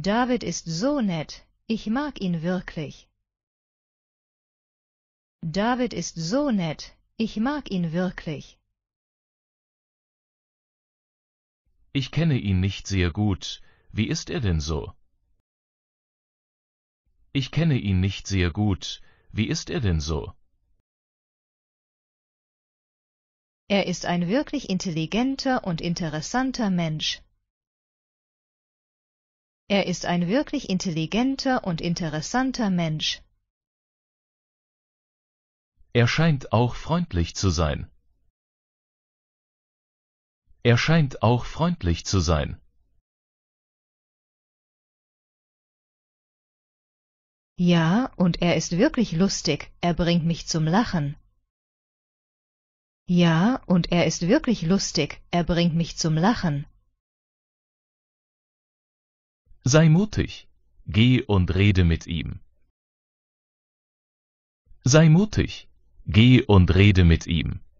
David ist so nett, ich mag ihn wirklich. David ist so nett, ich mag ihn wirklich. Ich kenne ihn nicht sehr gut, wie ist er denn so? Ich kenne ihn nicht sehr gut, wie ist er denn so? Er ist ein wirklich intelligenter und interessanter Mensch. Er ist ein wirklich intelligenter und interessanter Mensch. Er scheint auch freundlich zu sein. Er scheint auch freundlich zu sein. Ja, und er ist wirklich lustig, er bringt mich zum Lachen. Ja, und er ist wirklich lustig, er bringt mich zum Lachen. Sei mutig, geh und rede mit ihm. Sei mutig, geh und rede mit ihm.